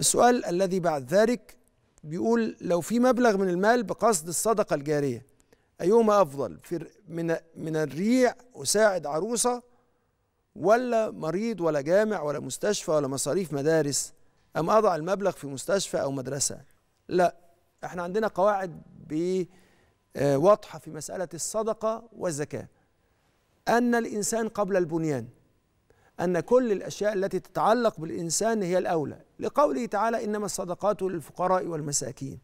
السؤال الذي بعد ذلك بيقول لو في مبلغ من المال بقصد الصدقة الجارية أيهما أفضل في من من الريع أساعد عروسة ولا مريض ولا جامع ولا مستشفى ولا مصاريف مدارس أم أضع المبلغ في مستشفى أو مدرسة لا احنا عندنا قواعد آه، واضحة في مسألة الصدقة والزكاة أن الإنسان قبل البنيان أن كل الأشياء التي تتعلق بالإنسان هي الأولى لقوله تعالى إنما الصدقات للفقراء والمساكين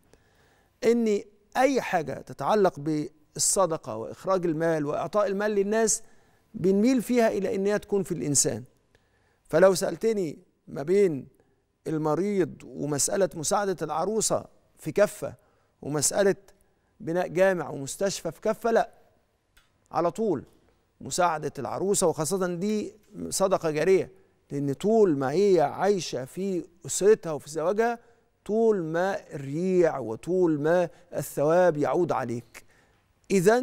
إن أي حاجة تتعلق بالصدقة وإخراج المال وإعطاء المال للناس بنميل فيها إلى إن هي تكون في الإنسان فلو سألتني ما بين المريض ومسألة مساعدة العروسة في كفة ومسألة بناء جامع ومستشفى في كفة لا على طول مساعدة العروسة وخاصة دي صدقة جارية لأن طول ما هي عايشة في أسرتها وفي زواجها طول ما الريع وطول ما الثواب يعود عليك إذا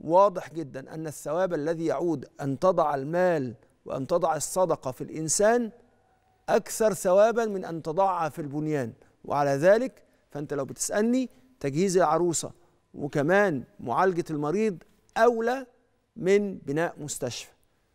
واضح جدا أن الثواب الذي يعود أن تضع المال وأن تضع الصدقة في الإنسان أكثر ثوابا من أن تضعها في البنيان وعلى ذلك فأنت لو بتسألني تجهيز العروسة وكمان معالجة المريض أولى من بناء مستشفى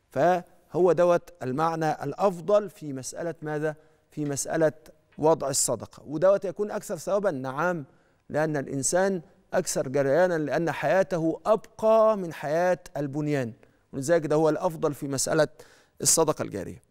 فهو دوت المعنى الأفضل في مسألة ماذا؟ في مسألة وضع الصدقة ودوت يكون أكثر ثوابا نعم لأن الإنسان أكثر جريانا لأن حياته أبقى من حياة البنيان ولذلك ده هو الأفضل في مسألة الصدقة الجارية